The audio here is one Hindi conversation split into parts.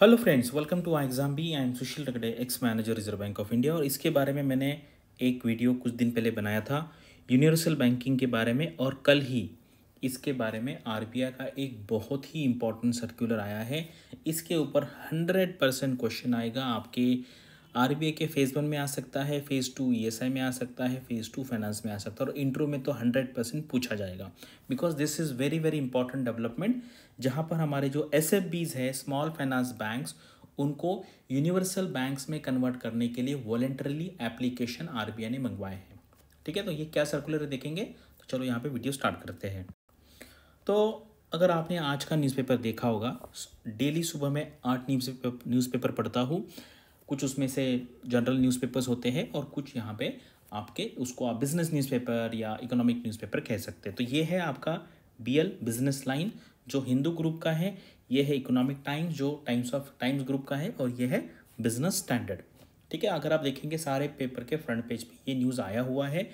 hello friends welcome to I exam B I am Sushil Ragade ex manager Reserve Bank of India और इसके बारे में मैंने एक वीडियो कुछ दिन पहले बनाया था यूनिवर्सल बैंकिंग के बारे में और कल ही इसके बारे में आर का एक बहुत ही इम्पोर्टेंट सर्कुलर आया है इसके ऊपर हंड्रेड परसेंट क्वेश्चन आएगा आपके आर के फेज़ वन में आ सकता है फेज़ टू ई में आ सकता है फेज़ टू फाइनेंस में आ सकता है और इंट्रो में तो हंड्रेड परसेंट पूछा जाएगा because this is very very important development जहाँ पर हमारे जो एस एफ बीज है स्मॉल फाइनेंस बैंक्स उनको यूनिवर्सल बैंक्स में कन्वर्ट करने के लिए वॉलेंटरली एप्लीकेशन आर ने मंगवाए हैं ठीक है तो ये क्या सर्कुलर देखेंगे तो चलो यहाँ पर वीडियो स्टार्ट करते हैं तो अगर आपने आज का न्यूज़पेपर देखा होगा डेली सुबह मैं आठ न्यूज़पेपर न्यूज़पेपर पढ़ता हूँ कुछ उसमें से जनरल न्यूज़पेपर्स होते हैं और कुछ यहाँ पे आपके उसको आप बिज़नेस न्यूज़पेपर या इकोनॉमिक न्यूज़पेपर कह सकते हैं तो ये है आपका बी बिज़नेस लाइन जो हिंदू ग्रुप का है ये है इकोनॉमिक टाइम्स जो टाइम्स ऑफ टाइम्स ग्रुप का है और ये है बिज़नेस स्टैंडर्ड ठीक है अगर आप देखेंगे सारे पेपर के फ्रंट पेज पे ये न्यूज़ आया हुआ है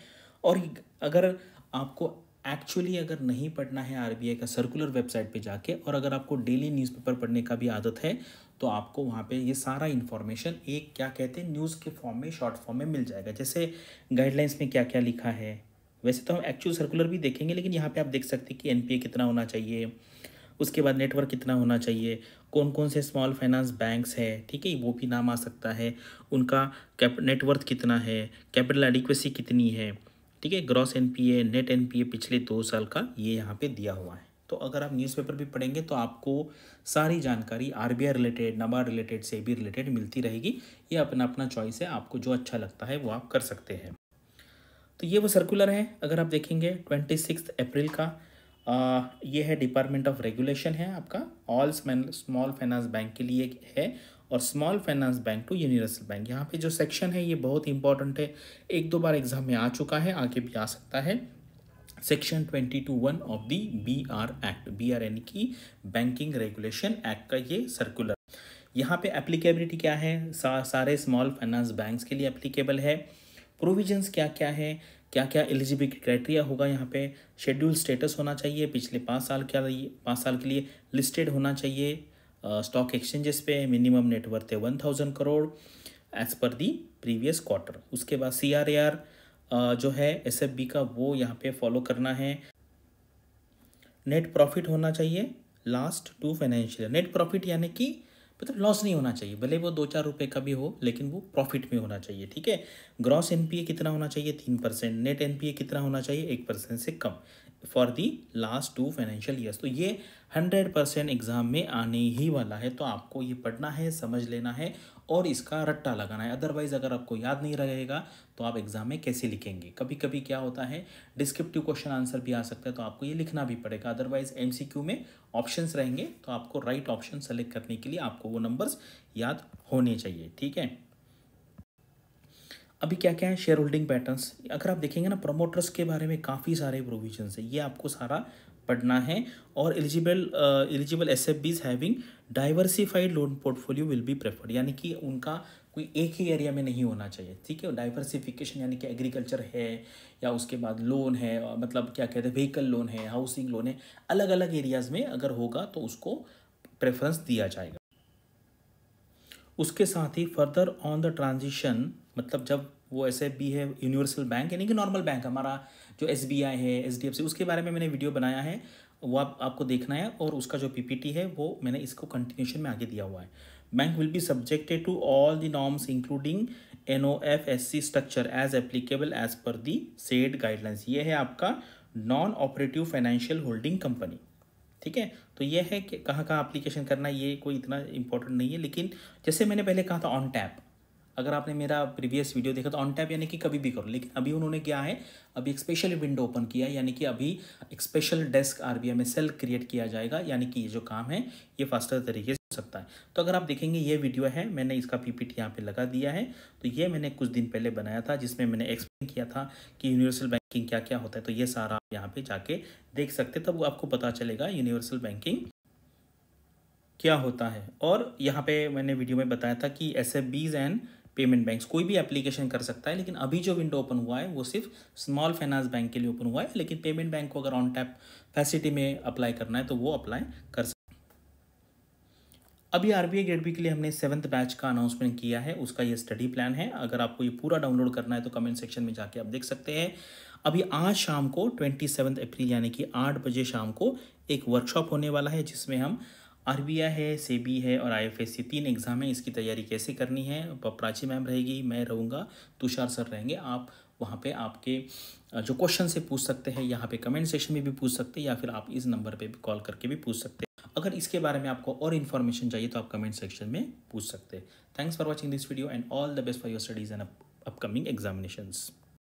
और अगर आपको एक्चुअली अगर नहीं पढ़ना है आरबीआई का सर्कुलर वेबसाइट पे जाके और अगर आपको डेली न्यूज़पेपर पढ़ने का भी आदत है तो आपको वहाँ पे ये सारा इन्फॉर्मेशन एक क्या कहते हैं न्यूज़ के फॉर्म में शॉर्ट फॉर्म में मिल जाएगा जैसे गाइडलाइंस में क्या क्या लिखा है वैसे तो हम एक्चुअल सर्कुलर भी देखेंगे लेकिन यहाँ पर आप देख सकते हैं कि एन कितना होना चाहिए उसके बाद नेटवर्क कितना होना चाहिए कौन कौन से स्मॉल फाइनेंस बैंक्स है ठीक है वो भी नाम आ सकता है उनका नेटवर्थ कितना है कैपिटल एडिक्वेसी कितनी है ठीक है ग्रॉस एनपीए नेट एनपीए पिछले दो साल का ये यहाँ पे दिया हुआ है तो अगर आप न्यूज़पेपर भी पढ़ेंगे तो आपको सारी जानकारी आरबीआई रिलेटेड नबार्ड रिलेटेड से भी रिलेटेड मिलती रहेगी ये अपना अपना चॉइस है आपको जो अच्छा लगता है वो आप कर सकते हैं तो ये वो सर्कुलर है अगर आप देखेंगे ट्वेंटी सिक्स अप्रैल का आ, ये है डिपार्टमेंट ऑफ रेगुलेशन है आपका ऑल स्मॉल फाइनेंस बैंक के लिए है और small finance bank to universal bank यहाँ पे जो सेक्शन है ये बहुत इंपॉर्टेंट है एक दो बार एग्जाम में आ चुका है आगे भी आ सकता है section twenty two one of the B R act B R N की बैंकिंग रेगुलेशन एक्ट का ये सर्कुलर यहाँ पे एप्लीकेबिलिटी क्या है सा, सारे स्मॉल फाइनेंस बैंक्स के लिए एप्लीकेबल है प्रोविजंस क्या क्या है क्या क्या एलिजिबिलिटी क्राइटेरिया होगा यहाँ पे शेड्यूल स्टेटस होना चाहिए पिछले पाँच साल क्या पाँच साल के लिए लिस्टेड होना चाहिए स्टॉक एक्सचेंजेस पे मिनिमम नेटवर्थ है one thousand crore as per the previous quarter उसके बाद सी आर ए आर जो है एस एफ बी का वो यहाँ पे फॉलो करना है नेट प्रॉफिट होना चाहिए last two financial net profit यानी कि मतलब लॉस नहीं होना चाहिए भले वो दो चार रुपये का भी हो लेकिन वो प्रॉफिट में होना चाहिए ठीक है ग्रॉस एनपीए कितना होना चाहिए तीन परसेंट नेट एनपीए कितना होना चाहिए एक परसेंट से कम for the last two financial years तो ये हंड्रेड परसेंट एग्ज़ाम में आने ही वाला है तो आपको ये पढ़ना है समझ लेना है और इसका रट्टा लगाना है अदरवाइज़ अगर आपको याद नहीं रहेगा तो आप एग्ज़ाम में कैसे लिखेंगे कभी कभी क्या होता है डिस्क्रिप्टिव क्वेश्चन आंसर भी आ सकता है तो आपको ये लिखना भी पड़ेगा अदरवाइज़ क्यू में ऑप्शन रहेंगे तो आपको राइट ऑप्शन सेलेक्ट करने के लिए आपको वो नंबर्स याद होने चाहिए ठीक है अभी क्या क्या है शेयर होल्डिंग पैटर्न अगर आप देखेंगे ना प्रमोटर्स के बारे में काफ़ी सारे प्रोविजन है ये आपको सारा पढ़ना है और eligible eligible S F Bs having diversified loan portfolio will be preferred यानी कि उनका कोई एक ही एरिया में नहीं होना चाहिए ठीक है डाइवर्सिफिकेशन यानी कि एग्रीकल्चर है या उसके बाद लोन है मतलब क्या कहते हैं व्हीकल लोन है हाउसिंग लोन है अलग अलग एरियाज़ में अगर होगा तो उसको प्रेफरेंस दिया जाएगा उसके साथ ही फर्दर ऑन द ट्रांजिशन मतलब जब वो एस है यूनिवर्सल बैंक यानी कि नॉर्मल बैंक हमारा जो एस है एच उसके बारे में मैंने वीडियो बनाया है वो आप आपको देखना है और उसका जो टी है वो मैंने इसको कंटिन्यूशन में आगे दिया हुआ है bank will be subjected to all the norms including N O F S C structure as applicable as per the said guidelines ये है आपका non operative financial holding company ठीक है तो ये है कि कहाँ कहाँ अप्लीकेशन करना ये कोई इतना इंपॉर्टेंट नहीं है लेकिन जैसे मैंने पहले कहा था ऑन टैप अगर आपने मेरा प्रीवियस वीडियो देखा तो ऑन टैप यानी कि कभी भी करो लेकिन अभी उन्होंने क्या है अभी एक स्पेशल विंडो ओपन किया यानी कि अभी एक स्पेशल डेस्क आर में सेल क्रिएट किया जाएगा यानी कि ये जो काम है ये फास्टर तरीके से हो सकता है तो अगर आप देखेंगे ये वीडियो है मैंने इसका पी पी यहाँ पर लगा दिया है तो ये मैंने कुछ दिन पहले बनाया था जिसमें मैंने एक्सप्लेन किया था कि यूनिवर्सल बैंकिंग क्या क्या होता है तो ये सारा आप यहाँ पर जाके देख सकते तब आपको पता चलेगा यूनिवर्सल बैंकिंग क्या होता है और यहाँ पे मैंने वीडियो में बताया था कि S F Bs and payment banks कोई भी एप्लीकेशन कर सकता है लेकिन अभी जो विंडो ओपन हुआ है वो सिर्फ स्मॉल फाइनेंस बैंक के लिए ओपन हुआ है लेकिन पेमेंट बैंक को अगर ऑन टैप फैसिलिटी में अप्लाई करना है तो वो अप्लाई कर सकते अभी आर बी ग्रेड बी के लिए हमने सेवन्थ बैच का अनाउंसमेंट किया है उसका ये स्टडी प्लान है अगर आपको ये पूरा डाउनलोड करना है तो कमेंट सेक्शन में जाके आप देख सकते हैं अभी आज शाम को ट्वेंटी अप्रैल यानी कि आठ बजे शाम को एक वर्कशॉप होने वाला है जिसमें हम आर है सेबी है और आई एफ तीन एग्ज़ाम है इसकी तैयारी कैसे करनी है प्राची मैम रहेगी मैं रहूँगा तुषार सर रहेंगे आप वहाँ पे आपके जो क्वेश्चन से पूछ सकते हैं यहाँ पे कमेंट सेशन में भी पूछ सकते हैं या फिर आप इस नंबर पे भी कॉल करके भी पूछ सकते हैं अगर इसके बारे में आपको और इन्फॉर्मेशन चाहिए तो आप कमेंट सेक्शन में पूछ सकते हैं thanks for watching this video and all the best for your studies and upcoming examinations